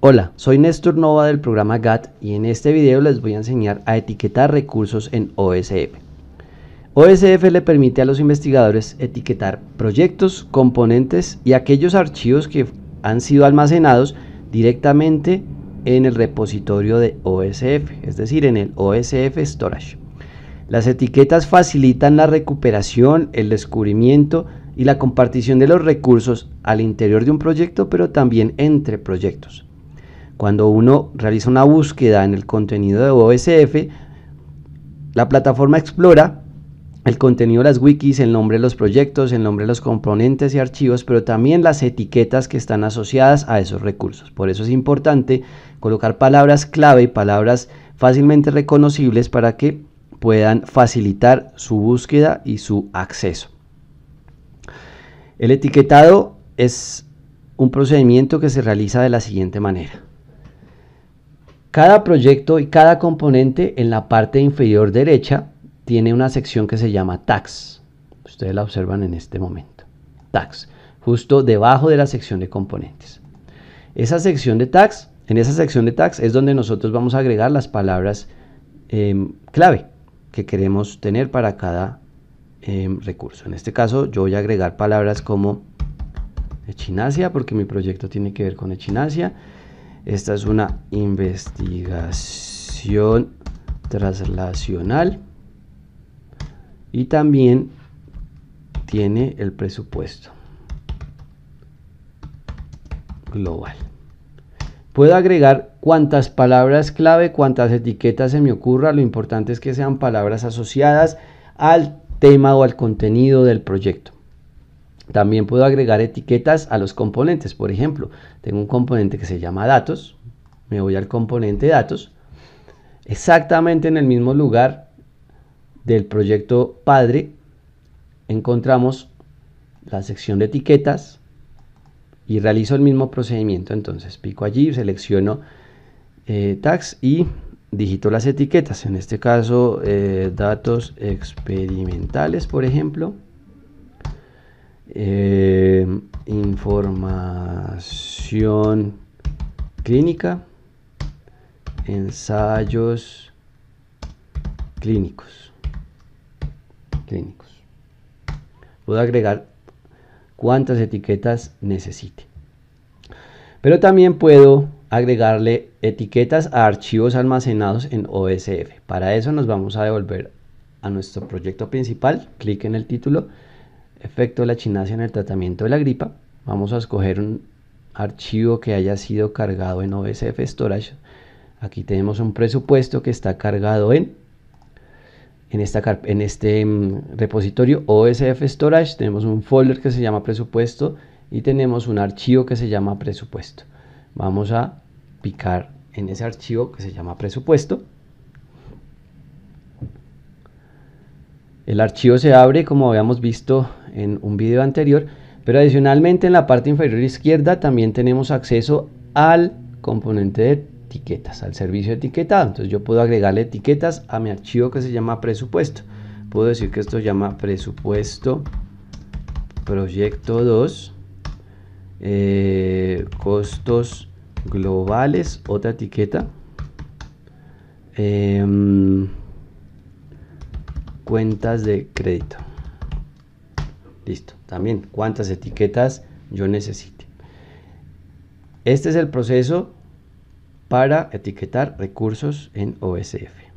Hola, soy Néstor Nova del programa GAT y en este video les voy a enseñar a etiquetar recursos en OSF. OSF le permite a los investigadores etiquetar proyectos, componentes y aquellos archivos que han sido almacenados directamente en el repositorio de OSF, es decir, en el OSF Storage. Las etiquetas facilitan la recuperación, el descubrimiento y la compartición de los recursos al interior de un proyecto, pero también entre proyectos. Cuando uno realiza una búsqueda en el contenido de OSF, la plataforma explora el contenido de las wikis, el nombre de los proyectos, el nombre de los componentes y archivos, pero también las etiquetas que están asociadas a esos recursos. Por eso es importante colocar palabras clave y palabras fácilmente reconocibles para que puedan facilitar su búsqueda y su acceso. El etiquetado es un procedimiento que se realiza de la siguiente manera. Cada proyecto y cada componente en la parte inferior derecha tiene una sección que se llama TAX. Ustedes la observan en este momento. TAX. justo debajo de la sección de componentes. Esa sección de TAX, en esa sección de TAX es donde nosotros vamos a agregar las palabras em, clave que queremos tener para cada em, recurso. En este caso yo voy a agregar palabras como echinasia porque mi proyecto tiene que ver con echinasia esta es una investigación traslacional y también tiene el presupuesto global. Puedo agregar cuantas palabras clave, cuantas etiquetas se me ocurra, lo importante es que sean palabras asociadas al tema o al contenido del proyecto. También puedo agregar etiquetas a los componentes. Por ejemplo, tengo un componente que se llama datos. Me voy al componente datos. Exactamente en el mismo lugar del proyecto padre encontramos la sección de etiquetas y realizo el mismo procedimiento. Entonces pico allí, selecciono eh, tags y digito las etiquetas. En este caso, eh, datos experimentales, por ejemplo. Em, información clínica, ensayos clínicos. Clínicos. Puedo agregar cuántas etiquetas necesite. Pero también puedo agregarle etiquetas a archivos almacenados en OSF. Para eso nos vamos a devolver a nuestro proyecto principal. Clic en el título efecto de la chinasia en el tratamiento de la gripa. Vamos a escoger un archivo que haya sido cargado en OSF Storage. Aquí tenemos un presupuesto que está cargado en, en, esta, en este mm, repositorio OSF Storage. Tenemos un folder que se llama presupuesto y tenemos un archivo que se llama presupuesto. Vamos a picar en ese archivo que se llama presupuesto. El archivo se abre como habíamos visto en un video anterior, pero adicionalmente en la parte inferior izquierda también tenemos acceso al componente de etiquetas, al servicio etiquetado. Entonces yo puedo agregarle etiquetas a mi archivo que se llama presupuesto. Puedo decir que esto se llama presupuesto proyecto 2, eh, costos globales, otra etiqueta, em, cuentas de crédito. Listo. También cuántas etiquetas yo necesite. Este es el proceso para etiquetar recursos en OSF.